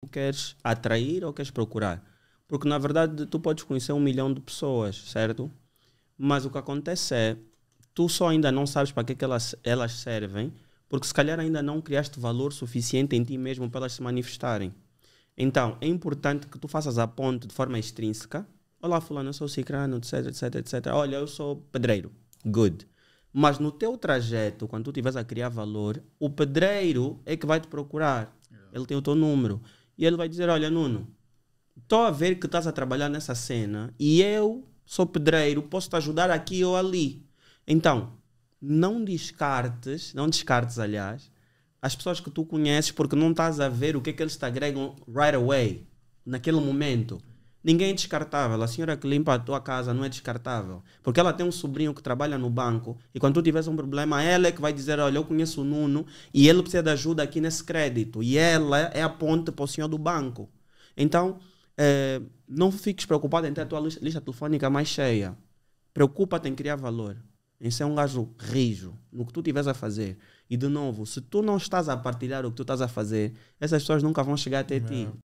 tu queres atrair ou queres procurar. Porque na verdade tu podes conhecer um milhão de pessoas, certo? Mas o que acontece é, tu só ainda não sabes para que, é que elas, elas servem, porque se calhar ainda não criaste valor suficiente em ti mesmo para elas se manifestarem. Então, é importante que tu faças a ponte de forma extrínseca. Olá, fulano, eu sou cicrano, etc, etc, etc. Olha, eu sou pedreiro. Good. Mas no teu trajeto, quando tu estiveres a criar valor, o pedreiro é que vai te procurar. Ele tem o teu número. E ele vai dizer: Olha, Nuno, estou a ver que estás a trabalhar nessa cena e eu sou pedreiro, posso te ajudar aqui ou ali. Então, não descartes, não descartes, aliás, as pessoas que tu conheces porque não estás a ver o que é que eles te agregam right away, naquele momento. Ninguém é descartável. A senhora que limpa a tua casa não é descartável. Porque ela tem um sobrinho que trabalha no banco e quando tu tiveres um problema, ela é que vai dizer: Olha, eu conheço o Nuno e ele precisa de ajuda aqui nesse crédito. E ela é a ponte para o senhor do banco. Então, é, não fiques preocupado em ter a tua lista telefônica mais cheia. Preocupa-te em criar valor, em ser é um gajo rijo no que tu estiveres a fazer. E de novo, se tu não estás a partilhar o que tu estás a fazer, essas pessoas nunca vão chegar até ti.